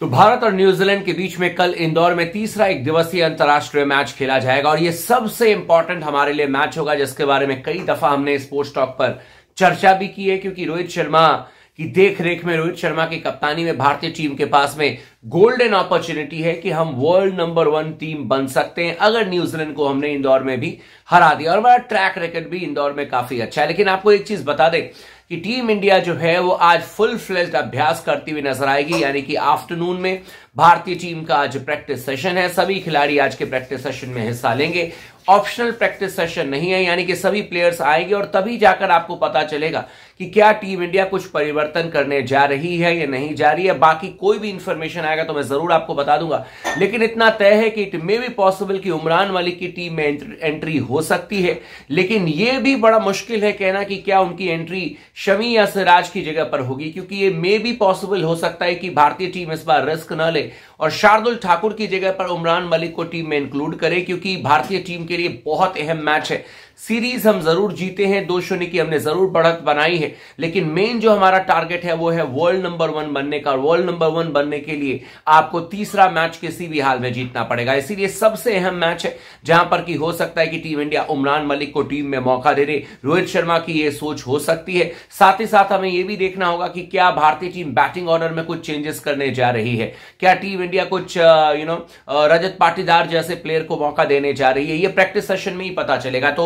तो भारत और न्यूजीलैंड के बीच में कल इंदौर में तीसरा एक दिवसीय अंतर्राष्ट्रीय मैच खेला जाएगा और यह सबसे इंपॉर्टेंट हमारे लिए मैच होगा जिसके बारे में कई दफा हमने स्पोर्ट्स टॉक पर चर्चा भी की है क्योंकि रोहित शर्मा की देखरेख में रोहित शर्मा की कप्तानी में भारतीय टीम के पास में गोल्डन अपॉर्चुनिटी है कि हम वर्ल्ड नंबर वन टीम बन सकते हैं अगर न्यूजीलैंड को हमने इंदौर में भी हरा दिया और हमारा ट्रैक रिकॉर्ड भी इंदौर में काफी अच्छा है लेकिन आपको एक चीज बता दें कि टीम इंडिया जो है वो आज फुल फ्लेज्ड अभ्यास करती हुई नजर आएगी यानी कि आफ्टरनून में भारतीय टीम का आज प्रैक्टिस सेशन है सभी खिलाड़ी आज के प्रैक्टिस सेशन में हिस्सा लेंगे ऑप्शनल प्रैक्टिस सेशन नहीं है यानी कि सभी प्लेयर्स आएंगे और तभी जाकर आपको पता चलेगा कि क्या टीम इंडिया कुछ परिवर्तन करने जा रही है या नहीं जा रही है बाकी कोई भी इंफॉर्मेशन आएगा तो मैं जरूर आपको बता दूंगा लेकिन इतना तय है कि इट मे बी पॉसिबल कि उमरान मलिक की टीम में एंट्री हो सकती है लेकिन यह भी बड़ा मुश्किल है कहना कि क्या उनकी एंट्री शमी या सिराज की जगह पर होगी क्योंकि ये मे बी पॉसिबल हो सकता है कि भारतीय टीम इस बार रिस्क न ले और शार्दुल ठाकुर की जगह पर उमरान मलिक को टीम में इंक्लूड करें क्योंकि भारतीय टीम के लिए बहुत अहम मैच है सीरीज हम जरूर जीते हैं दो शून्य की हमने जरूर बढ़त बनाई है लेकिन मेन जो हमारा टारगेट है वो है वर्ल्ड नंबर वन बनने का और वर्ल्ड नंबर वन बनने के लिए आपको तीसरा मैच किसी भी हाल में जीतना पड़ेगा इसीलिए सबसे अहम मैच है जहां पर कि हो सकता है कि टीम इंडिया उमरान मलिक को टीम में मौका दे रहे रोहित शर्मा की यह सोच हो सकती है साथ ही साथ हमें यह भी देखना होगा कि क्या भारतीय टीम बैटिंग ऑर्डर में कुछ चेंजेस करने जा रही है क्या टीम इंडिया कुछ you uh, know uh, Rajat Patidar जैसे प्लेयर को मौका देने जा रही है ये प्रैक्टिस सेशन में ही पता चलेगा तो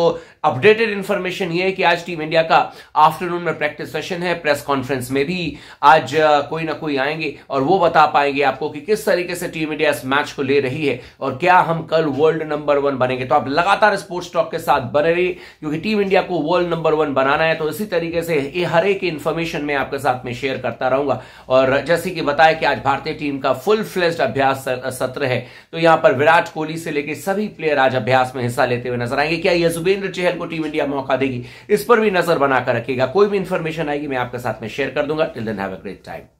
अपडेटेड इन्फॉर्मेशन ये है कि आज टीम इंडिया का आफ्टरनून में प्रैक्टिस सेशन है प्रेस कॉन्फ्रेंस में भी आज uh, कोई ना कोई आएंगे और वो बता पाएंगे आपको कि किस तरीके से टीम इंडिया इस मैच को ले रही है और क्या हम कल वर्ल्ड नंबर वन बनेंगे तो आप लगातार स्पोर्ट्स टॉक के साथ बने रहिए क्योंकि टीम इंडिया को वर्ल्ड नंबर वन बनाना है तो इसी तरीके से ये हर एक इंफॉर्मेशन मैं आपके साथ में शेयर करता रहूंगा और जैसे कि बताया कि आज भारतीय टीम का फुल फ्लेज टेस्ट अभ्यास सत्र है तो यहां पर विराट कोहली से लेकर सभी प्लेयर आज अभ्यास में हिस्सा लेते हुए नजर आएंगे क्या यजुवेंद्र चहल को टीम इंडिया मौका देगी इस पर भी नजर बनाकर रखेगा कोई भी इंफॉर्मेशन आएगी मैं आपके साथ में शेयर कर दूंगा till then have a great time